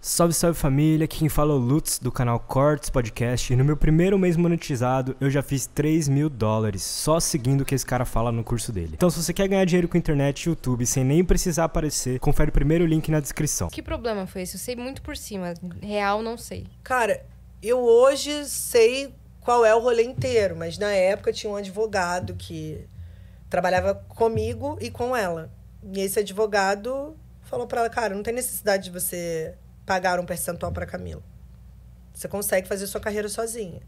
Salve, salve família, aqui quem fala é o Lutz do canal Cortes Podcast e no meu primeiro mês monetizado eu já fiz 3 mil dólares só seguindo o que esse cara fala no curso dele. Então se você quer ganhar dinheiro com internet e YouTube sem nem precisar aparecer, confere o primeiro link na descrição. Que problema foi esse? Eu sei muito por cima, real não sei. Cara, eu hoje sei qual é o rolê inteiro, mas na época tinha um advogado que trabalhava comigo e com ela. E esse advogado falou para ela, cara, não tem necessidade de você pagar um percentual para Camila. Você consegue fazer sua carreira sozinha.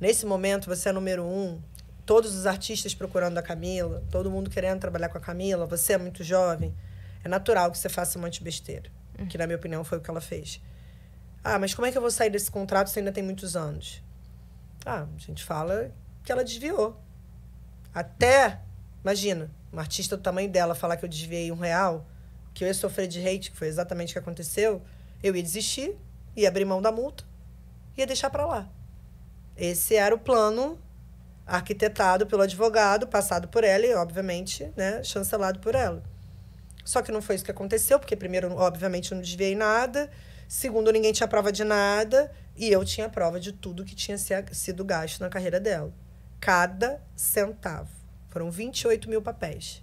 Nesse momento, você é número um. Todos os artistas procurando a Camila, todo mundo querendo trabalhar com a Camila, você é muito jovem. É natural que você faça um monte de besteira. Uhum. Que, na minha opinião, foi o que ela fez. Ah, mas como é que eu vou sair desse contrato se ainda tem muitos anos? Ah, a gente fala que ela desviou. Até, imagina, uma artista do tamanho dela falar que eu desviei um real, que eu ia sofrer de hate, que foi exatamente o que aconteceu eu ia desistir, ia abrir mão da multa, ia deixar para lá. Esse era o plano arquitetado pelo advogado, passado por ela e, obviamente, né, chancelado por ela. Só que não foi isso que aconteceu, porque, primeiro, obviamente, eu não desviei nada, segundo, ninguém tinha prova de nada, e eu tinha prova de tudo que tinha sido gasto na carreira dela. Cada centavo. Foram 28 mil papéis.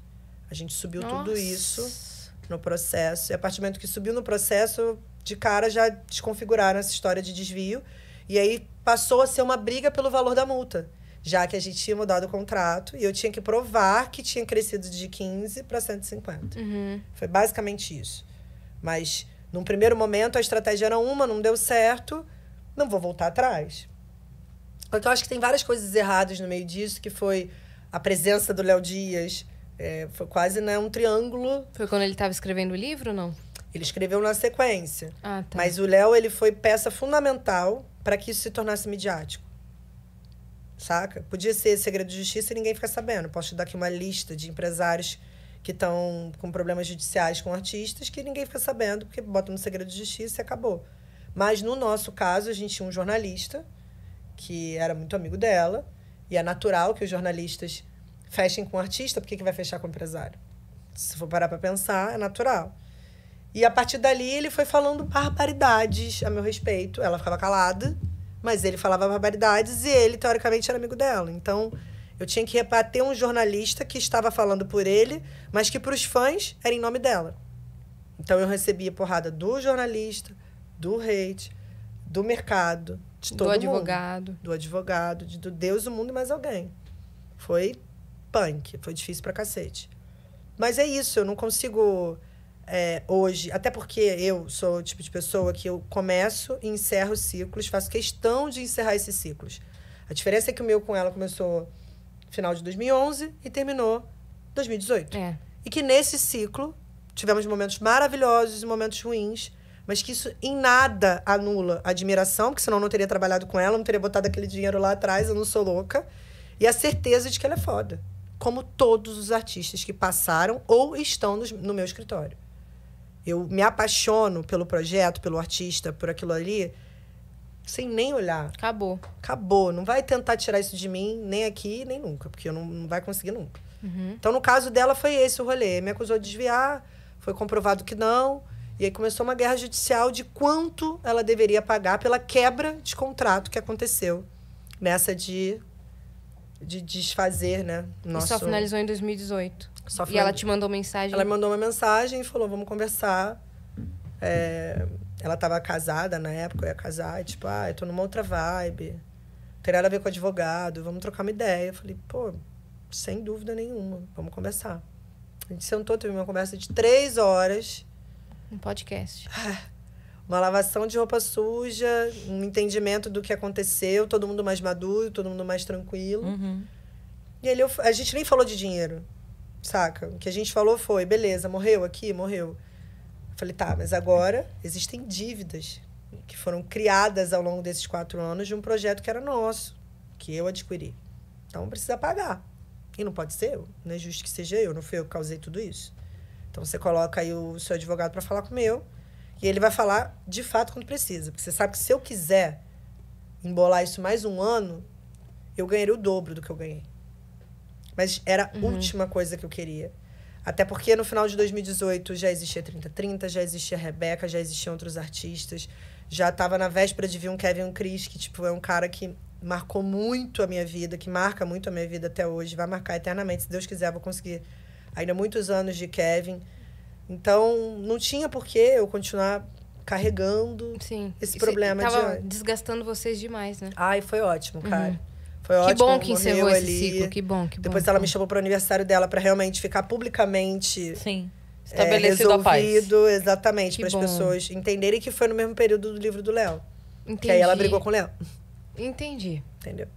A gente subiu Nossa. tudo isso no processo. E a partir do momento que subiu no processo, de cara já desconfiguraram essa história de desvio. E aí passou a ser uma briga pelo valor da multa, já que a gente tinha mudado o contrato e eu tinha que provar que tinha crescido de 15 para 150. Uhum. Foi basicamente isso. Mas num primeiro momento a estratégia era uma, não deu certo, não vou voltar atrás. então eu acho que tem várias coisas erradas no meio disso, que foi a presença do Léo Dias. É, foi quase né, um triângulo. Foi quando ele estava escrevendo o livro, não? Ele escreveu na sequência. Ah, tá. Mas o Léo, ele foi peça fundamental para que isso se tornasse midiático. Saca? Podia ser segredo de justiça e ninguém ficar sabendo. Posso te dar aqui uma lista de empresários que estão com problemas judiciais com artistas que ninguém fica sabendo, porque botam no segredo de justiça e acabou. Mas no nosso caso, a gente tinha um jornalista que era muito amigo dela, e é natural que os jornalistas fechem com o artista, por que, que vai fechar com o empresário? Se for parar para pensar, é natural. E a partir dali ele foi falando barbaridades a meu respeito. Ela ficava calada, mas ele falava barbaridades e ele, teoricamente, era amigo dela. Então, eu tinha que rebater um jornalista que estava falando por ele, mas que para os fãs era em nome dela. Então, eu recebia porrada do jornalista, do hate, do mercado, de todo do advogado. Mundo. Do advogado, de, do Deus, o mundo e mais alguém. Foi punk, foi difícil pra cacete. Mas é isso, eu não consigo é, hoje, até porque eu sou o tipo de pessoa que eu começo e encerro ciclos, faço questão de encerrar esses ciclos. A diferença é que o meu com ela começou final de 2011 e terminou 2018. É. E que nesse ciclo tivemos momentos maravilhosos e momentos ruins, mas que isso em nada anula a admiração, porque senão eu não teria trabalhado com ela, não teria botado aquele dinheiro lá atrás, eu não sou louca, e a certeza de que ela é foda, como todos os artistas que passaram ou estão no, no meu escritório. Eu me apaixono pelo projeto, pelo artista, por aquilo ali, sem nem olhar. Acabou. Acabou. Não vai tentar tirar isso de mim, nem aqui, nem nunca, porque eu não, não vai conseguir nunca. Uhum. Então, no caso dela, foi esse o rolê. Me acusou de desviar, foi comprovado que não. E aí começou uma guerra judicial de quanto ela deveria pagar pela quebra de contrato que aconteceu nessa de de desfazer, né? Nosso... E só finalizou em 2018. Só final... E ela te mandou mensagem? Ela mandou uma mensagem e falou, vamos conversar. É... Ela estava casada na época, eu ia casar. E, tipo, ah, eu tô numa outra vibe. Não tem nada a ver com advogado, vamos trocar uma ideia. Eu falei, pô, sem dúvida nenhuma, vamos conversar. A gente sentou, teve uma conversa de três horas. Um podcast. Ah, uma lavação de roupa suja, um entendimento do que aconteceu, todo mundo mais maduro, todo mundo mais tranquilo. Uhum. E ele, a gente nem falou de dinheiro, saca? O que a gente falou foi, beleza, morreu aqui, morreu. Eu falei, tá, mas agora existem dívidas que foram criadas ao longo desses quatro anos de um projeto que era nosso, que eu adquiri. Então precisa pagar. E não pode ser eu, não é justo que seja eu, não fui eu que causei tudo isso. Então você coloca aí o seu advogado para falar com o meu e ele vai falar de fato quando precisa. Porque você sabe que se eu quiser embolar isso mais um ano, eu ganharia o dobro do que eu ganhei. Mas era a uhum. última coisa que eu queria. Até porque no final de 2018 já existia 3030, já existia Rebeca, já existiam outros artistas. Já estava na véspera de vir um Kevin Chris, que tipo, é um cara que marcou muito a minha vida, que marca muito a minha vida até hoje, vai marcar eternamente. Se Deus quiser, eu vou conseguir ainda muitos anos de Kevin. Então, não tinha por que eu continuar carregando Sim. esse problema e tava ah, desgastando vocês demais, né? Ai, foi ótimo, uhum. cara. Uhum. Foi ótimo. Que bom que encerrou esse ciclo, que bom, que Depois ela bom. me chamou para o aniversário dela para realmente ficar publicamente Sim. É, estabelecido é, resolvido, a paz. exatamente, para as pessoas entenderem que foi no mesmo período do livro do Léo. Entendi. Que aí ela brigou com o Léo. Entendi. Entendeu?